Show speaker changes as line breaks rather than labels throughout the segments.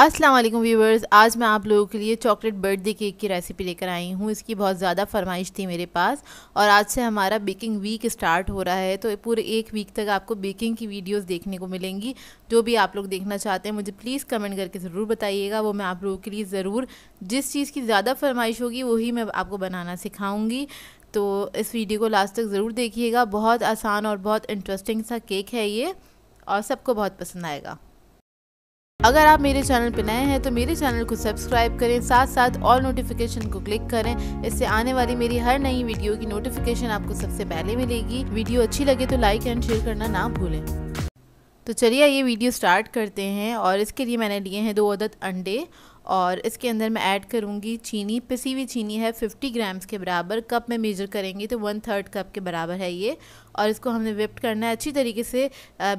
अस्सलाम वालेकुम व्यूवर्स आज मैं आप लोगों के लिए चॉकलेट बर्थडे केक की रेसिपी लेकर आई हूँ इसकी बहुत ज़्यादा फरमाइश थी मेरे पास और आज से हमारा बेकिंग वीक स्टार्ट हो रहा है तो पूरे एक वीक तक आपको बेकिंग की वीडियोस देखने को मिलेंगी जो भी आप लोग देखना चाहते हैं मुझे प्लीज़ कमेंट करके ज़रूर बताइएगा वो मैं आप लोगों के लिए ज़रूर जिस चीज़ की ज़्यादा फरमाइश होगी वही मैं आपको बनाना सिखाऊँगी तो इस वीडियो को लास्ट तक ज़रूर देखिएगा बहुत आसान और बहुत इंटरेस्टिंग सा केक है ये और सबको बहुत पसंद आएगा अगर आप मेरे चैनल पर नए हैं तो मेरे चैनल को सब्सक्राइब करें साथ साथ ऑल नोटिफिकेशन को क्लिक करें इससे आने वाली मेरी हर नई वीडियो की नोटिफिकेशन आपको सबसे पहले मिलेगी वीडियो अच्छी लगे तो लाइक एंड शेयर करना ना भूलें तो चलिए ये वीडियो स्टार्ट करते हैं और इसके लिए मैंने लिए हैं दो अदद अंडे और इसके अंदर मैं ऐड करूँगी चीनी पिसी हुई चीनी है 50 ग्राम्स के बराबर कप में मेजर करेंगे तो वन थर्ड कप के बराबर है ये और इसको हमने विप्ट करना है अच्छी तरीके से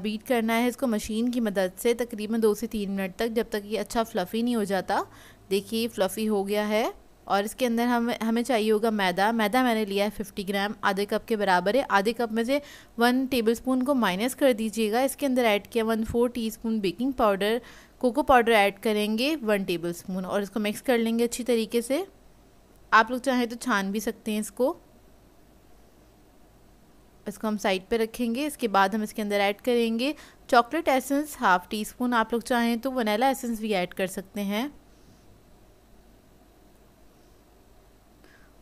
बीट करना है इसको मशीन की मदद से तकरीबन दो से तीन मिनट तक जब तक ये अच्छा फ्लफ़ी नहीं हो जाता देखिए फ्लफ़ी हो गया है और इसके अंदर हम हमें चाहिए होगा मैदा मैदा मैंने लिया है फिफ्टी ग्राम आधे कप के बराबर है आधे कप में से वन टेबल स्पून को माइनस कर दीजिएगा इसके अंदर ऐड किया one four teaspoon baking powder cocoa powder add करेंगे वन टेबल स्पून और इसको मिक्स कर लेंगे अच्छी तरीके से आप लोग चाहें तो छान भी सकते हैं इसको इसको हम साइड पे रखेंगे इसके बाद हम इसके अंदर ऐड करेंगे chocolate essence half teaspoon आप लोग चाहें तो वनीला एसेंस भी ऐड कर सकते हैं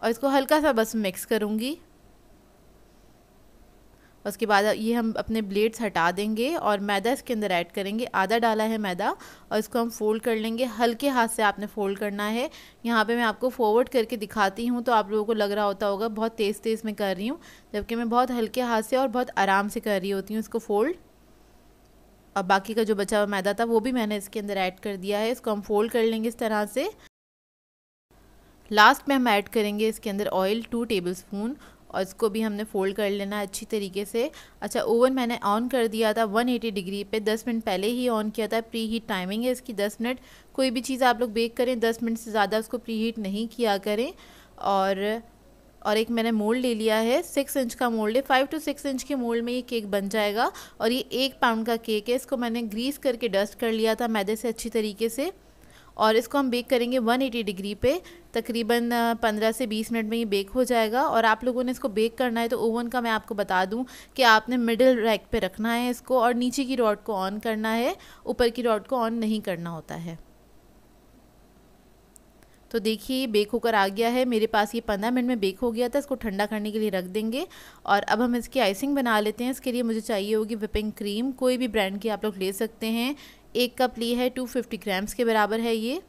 और इसको हल्का सा बस मिक्स करूँगी उसके बाद ये हम अपने ब्लेड्स हटा देंगे और मैदा इसके अंदर ऐड करेंगे आधा डाला है मैदा और इसको हम फोल्ड कर लेंगे हल्के हाथ से आपने फोल्ड करना है यहाँ पे मैं आपको फॉरवर्ड करके दिखाती हूँ तो आप लोगों को लग रहा होता होगा बहुत तेज़ तेज़ में कर रही हूँ जबकि मैं बहुत हल्के हाथ से और बहुत आराम से कर रही होती हूँ इसको फोल्ड और बाकी का जो बचा हुआ मैदा था वो भी मैंने इसके अंदर ऐड कर दिया है इसको हम फोल्ड कर लेंगे इस तरह से लास्ट में हम ऐड करेंगे इसके अंदर ऑयल टू टेबल स्पून और इसको भी हमने फ़ोल्ड कर लेना है अच्छी तरीके से अच्छा ओवन मैंने ऑन कर दिया था 180 डिग्री पे 10 मिनट पहले ही ऑन किया था प्री हीट टाइमिंग है इसकी 10 मिनट कोई भी चीज़ आप लोग बेक करें 10 मिनट से ज़्यादा उसको प्री हीट नहीं किया करें और और एक मैंने मोल्ड ले लिया है सिक्स इंच का मोल्ड है फाइव टू सिक्स इंच के मोल्ड में ये केक बन जाएगा और ये एक पाउंड का केक है इसको मैंने ग्रीस करके डस्ट कर लिया था मैदे से अच्छी तरीके से और इसको हम बेक करेंगे 180 डिग्री पे तकरीबन 15 से 20 मिनट में ये बेक हो जाएगा और आप लोगों ने इसको बेक करना है तो ओवन का मैं आपको बता दूं कि आपने मिडिल रैक पे रखना है इसको और नीचे की रॉड को ऑन करना है ऊपर की रॉड को ऑन नहीं करना होता है तो देखिए बेक होकर आ गया है मेरे पास ये पंद्रह मिनट में बेक हो गया था इसको ठंडा करने के लिए रख देंगे और अब हम इसकी आइसिंग बना लेते हैं इसके लिए मुझे चाहिए होगी विपिंग क्रीम कोई भी ब्रांड की आप लोग ले सकते हैं एक कप ली है टू फिफ्टी ग्राम्स के बराबर है ये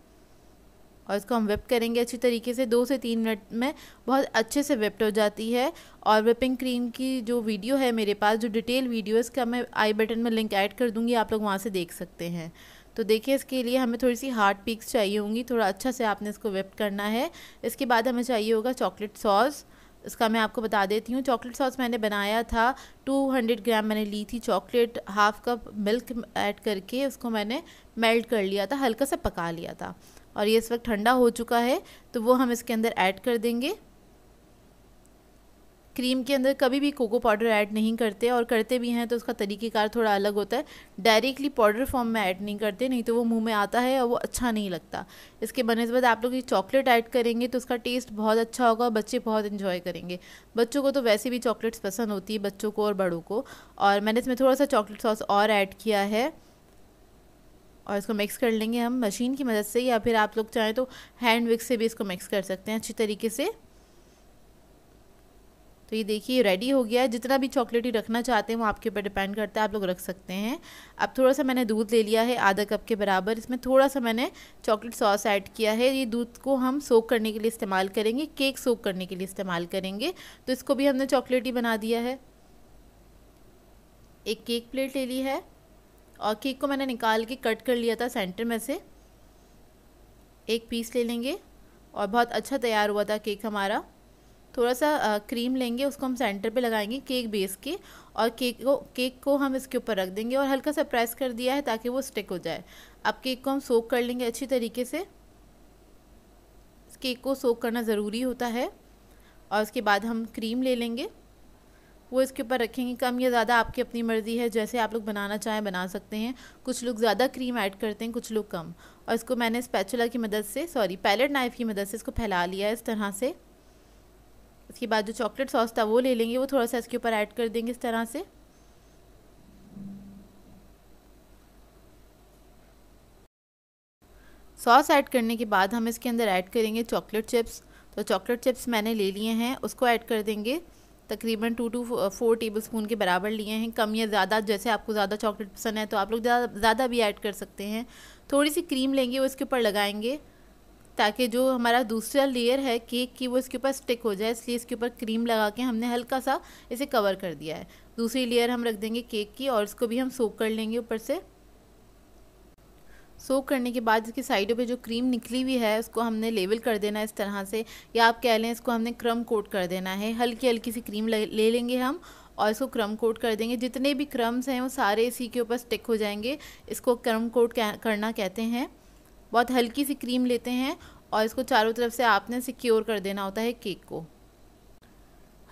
और इसको हम वेप करेंगे अच्छी तरीके से दो से तीन मिनट में बहुत अच्छे से वेप्ट हो जाती है और वेपिंग क्रीम की जो वीडियो है मेरे पास जो डिटेल वीडियो है इसका मैं आई बटन में लिंक ऐड कर दूँगी आप लोग वहाँ से देख सकते हैं तो देखिए इसके लिए हमें थोड़ी सी हार्ड पीक्स चाहिए होंगी थोड़ा अच्छा से आपने इसको वेप करना है इसके बाद हमें चाहिए होगा चॉकलेट सॉस इसका मैं आपको बता देती हूँ चॉकलेट सॉस मैंने बनाया था 200 ग्राम मैंने ली थी chocolate half cup milk add करके उसको मैंने मेल्ट कर लिया था हल्का सा पका लिया था और ये इस वक्त ठंडा हो चुका है तो वो हम इसके अंदर ऐड कर देंगे क्रीम के अंदर कभी भी कोको पाउडर ऐड नहीं करते और करते भी हैं तो उसका तरीक़ेकार थोड़ा अलग होता है डायरेक्टली पाउडर फॉर्म में ऐड नहीं करते नहीं तो वो मुंह में आता है और वो अच्छा नहीं लगता इसके बनस्बत आप लोग ये चॉकलेट ऐड करेंगे तो उसका टेस्ट बहुत अच्छा होगा और बच्चे बहुत इन्जॉय करेंगे बच्चों को तो वैसे भी चॉकलेट्स पसंद होती है बच्चों को और बड़ों को और मैंने इसमें थोड़ा सा चॉकलेट सॉस और ऐड किया है और इसको मिक्स कर लेंगे हम मशीन की मदद से या फिर आप लोग चाहें तो हैंड विक्स से भी इसको मिक्स कर सकते हैं अच्छी तरीके से तो ये देखिए रेडी हो गया है जितना भी चॉकलेटी रखना चाहते हैं वो आपके ऊपर डिपेंड करता है आप लोग रख सकते हैं अब थोड़ा सा मैंने दूध ले लिया है आधा कप के बराबर इसमें थोड़ा सा मैंने चॉकलेट सॉस ऐड किया है ये दूध को हम सोक करने के लिए इस्तेमाल करेंगे केक सोक करने के लिए इस्तेमाल करेंगे तो इसको भी हमने चॉकलेटी बना दिया है एक केक प्लेट ले ली है और केक को मैंने निकाल के कट कर लिया था सेंटर में से एक पीस ले लेंगे और बहुत अच्छा तैयार हुआ था केक हमारा थोड़ा सा क्रीम लेंगे उसको हम सेंटर पे लगाएंगे केक बेस के और केक को केक को हम इसके ऊपर रख देंगे और हल्का सा प्रेस कर दिया है ताकि वो स्टिक हो जाए अब केक को हम सोक कर लेंगे अच्छी तरीके से केक को सोक करना ज़रूरी होता है और उसके बाद हम क्रीम ले लेंगे वो इसके ऊपर रखेंगे कम या ज़्यादा आपकी अपनी मर्ज़ी है जैसे आप लोग बनाना चाहें बना सकते हैं कुछ लोग ज़्यादा क्रीम ऐड करते हैं कुछ लोग कम और इसको मैंने स्पैचुला की मदद से सॉरी पैलेट नाइफ़ की मदद से इसको फैला लिया है इस तरह से उसके बाद जो चॉकलेट सॉस था वो ले लेंगे वो थोड़ा सा इसके ऊपर ऐड कर देंगे इस तरह से सॉस ऐड करने के बाद हम इसके अंदर ऐड करेंगे चॉकलेट चिप्स तो चॉकलेट चिप्स मैंने ले लिए हैं उसको ऐड कर देंगे तकरीबन two to four tablespoon के बराबर लिए हैं कम या ज़्यादा जैसे आपको ज़्यादा चॉकलेट पसंद है तो आप लोग ज़्यादा भी ऐड कर सकते हैं थोड़ी सी क्रीम लेंगे वो इसके ऊपर लगाएंगे ताकि जो हमारा दूसरा लेयर है केक की वो इसके ऊपर स्टिक हो जाए इसलिए इसके ऊपर क्रीम लगा के हमने हल्का सा इसे कवर कर दिया है दूसरी लेयर हम रख देंगे केक की और इसको भी हम सोक कर लेंगे ऊपर से सोक करने के बाद इसकी साइडों पे जो क्रीम निकली हुई है उसको हमने लेवल कर देना है इस तरह से या आप कह लें इसको हमने क्रम कोट कर देना है हल्की हल्की सी क्रीम ले लेंगे हम और इसको क्रम कोट कर देंगे जितने भी क्रम्स हैं वो सारे इसी के ऊपर स्टिक हो जाएंगे इसको क्रम कोट करना कहते हैं बहुत हल्की सी क्रीम लेते हैं और इसको चारों तरफ से आपने सिक्योर कर देना होता है केक को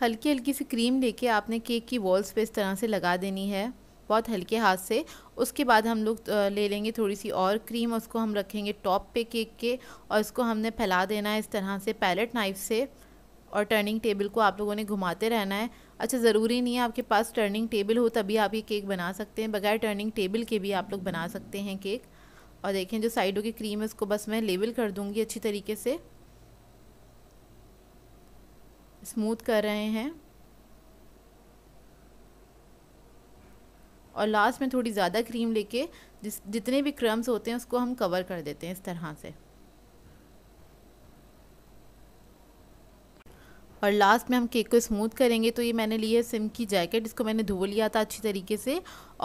हल्की हल्की सी क्रीम लेके आपने केक की वॉल्स पे इस तरह से लगा देनी है बहुत हल्के हाथ से उसके बाद हम लोग ले लेंगे थोड़ी सी और क्रीम उसको हम रखेंगे टॉप पे केक के और इसको हमने फैला देना है इस तरह से पैलेट नाइफ से और टर्निंग टेबल को आप लोगों ने घुमाते रहना है अच्छा ज़रूरी नहीं है आपके पास टर्निंग टेबल हो तभी आप ये केक बना सकते हैं बगैर टर्निंग टेबल के भी आप लोग बना सकते हैं केक और देखें जो साइडों की क्रीम है उसको बस मैं लेबल कर दूँगी अच्छी तरीके से स्मूथ कर रहे हैं और लास्ट में थोड़ी ज़्यादा क्रीम लेके जिस जितने भी क्रम्स होते हैं उसको हम कवर कर देते हैं इस तरह से और लास्ट में हम केक को स्मूथ करेंगे तो ये मैंने ली है सिम की जैकेट इसको मैंने धो लिया था अच्छी तरीके से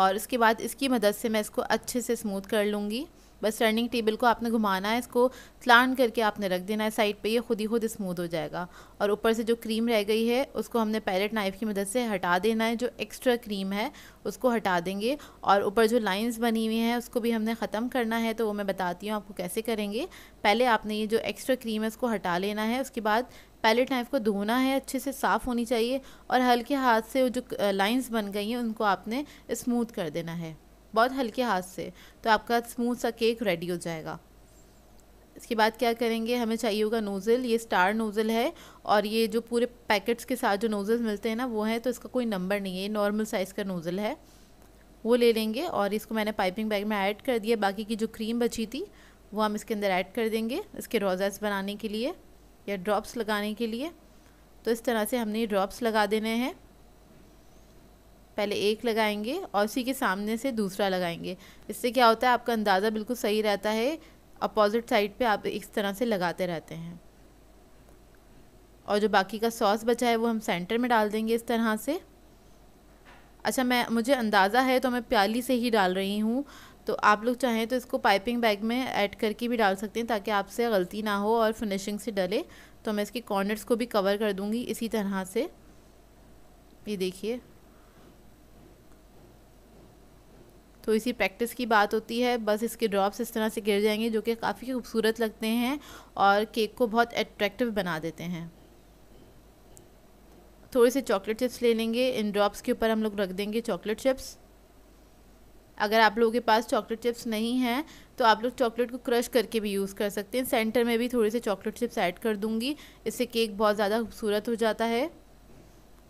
और उसके बाद इसकी मदद से मैं इसको अच्छे से स्मूथ कर लूँगी बस टर्निंग टेबल को आपने घुमाना है इसको स्लान करके आपने रख देना है साइड पे ये खुद ही खुद स्मूथ हो जाएगा और ऊपर से जो क्रीम रह गई है उसको हमने पैलेट नाइफ़ की मदद से हटा देना है जो एक्स्ट्रा क्रीम है उसको हटा देंगे और ऊपर जो लाइंस बनी हुई हैं उसको भी हमने ख़त्म करना है तो वो मैं बताती हूँ आपको कैसे करेंगे पहले आपने ये जो एक्स्ट्रा क्रीम है उसको हटा लेना है उसके बाद पैलेट नाइफ़ को धोना है अच्छे से साफ़ होनी चाहिए और हल्के हाथ से वो जो लाइन्स बन गई हैं उनको आपने स्मूथ कर देना है बहुत हल्के हाथ से तो आपका स्मूथ सा केक रेडी हो जाएगा इसके बाद क्या करेंगे हमें चाहिए होगा नोज़ल ये स्टार नोज़ल है और ये जो पूरे पैकेट्स के साथ जो नोज़ल्स मिलते हैं ना वो हैं तो इसका कोई नंबर नहीं है ये नॉर्मल साइज़ का नोज़ल है वो ले लेंगे और इसको मैंने पाइपिंग बैग में ऐड कर दिया बाकी की जो क्रीम बची थी वो हम इसके अंदर ऐड कर देंगे इसके रोज़ास बनाने के लिए या ड्रॉप्स लगाने के लिए तो इस तरह से हमने ड्रॉप्स लगा देने हैं पहले एक लगाएंगे और उसी के सामने से दूसरा लगाएंगे इससे क्या होता है आपका अंदाज़ा बिल्कुल सही रहता है अपोजिट साइड पे आप इस तरह से लगाते रहते हैं और जो बाकी का सॉस बचा है वो हम सेंटर में डाल देंगे इस तरह से अच्छा मैं मुझे अंदाज़ा है तो मैं प्याली से ही डाल रही हूँ तो आप लोग चाहें तो इसको पाइपिंग बैग में ऐड करके भी डाल सकते हैं ताकि आपसे गलती ना हो और फिनिशिंग से डले तो मैं इसके कॉर्नर्स को भी कवर कर दूँगी इसी तरह से ये देखिए थोड़ी सी प्रैक्टिस की बात होती है बस इसके ड्रॉप्स इस तरह से गिर जाएंगे जो कि काफ़ी खूबसूरत लगते हैं और केक को बहुत अट्रैक्टिव बना देते हैं थोड़े से चॉकलेट चिप्स ले लेंगे इन ड्रॉप्स के ऊपर हम लोग रख देंगे चॉकलेट चिप्स अगर आप लोगों के पास चॉकलेट चिप्स नहीं हैं तो आप लोग चॉकलेट को क्रश करके भी यूज़ कर सकते हैं सेंटर में भी थोड़े से चॉकलेट चिप्स ऐड कर दूंगी इससे केक बहुत ज़्यादा खूबसूरत हो जाता है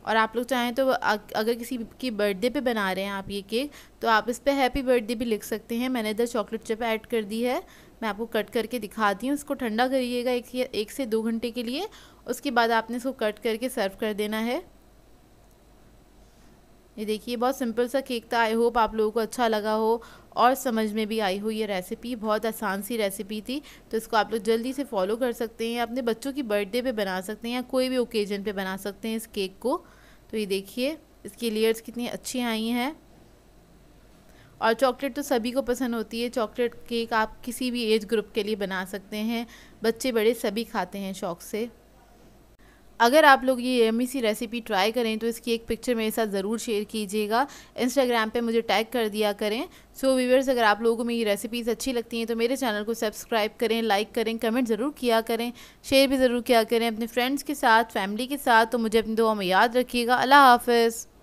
और आप लोग चाहें तो अगर किसी की बर्थडे पे बना रहे हैं आप ये केक तो आप इस पर हैप्पी बर्थडे भी लिख सकते हैं मैंने इधर चॉकलेट चिप ऐड कर दी है मैं आपको कट करके दिखाती हूँ इसको ठंडा करिएगा एक, एक से दो घंटे के लिए उसके बाद आपने इसको कट करके सर्व कर देना है ये देखिए बहुत सिंपल सा केक था आई होप आप लोगों को अच्छा लगा हो और समझ में भी आई हो ये रेसिपी बहुत आसान सी रेसिपी थी तो इसको आप लोग जल्दी से फॉलो कर सकते हैं अपने बच्चों की बर्थडे पे बना सकते हैं या कोई भी ओकेजन पे बना सकते हैं इस केक को तो ये देखिए इसकी लेयर्स कितनी अच्छी आई हैं और चॉकलेट तो सभी को पसंद होती है चॉकलेट केक आप किसी भी एज ग्रुप के लिए बना सकते हैं बच्चे बड़े सभी खाते हैं शौक से अगर आप लोग ये यमी सी रेसिपी ट्राई करें तो इसकी एक पिक्चर मेरे साथ ज़रूर शेयर कीजिएगा इंस्टाग्राम पे मुझे टैग कर दिया करें सो so, व्यूवर्स अगर आप लोगों को मेरी रेसिपीज़ अच्छी लगती हैं तो मेरे चैनल को सब्सक्राइब करें लाइक करें कमेंट ज़रूर किया करें शेयर भी ज़रूर किया करें अपने फ्रेंड्स के साथ फैमिली के साथ तो मुझे अपनी दुआ में याद रखिएगा अल्लाह हाफिज़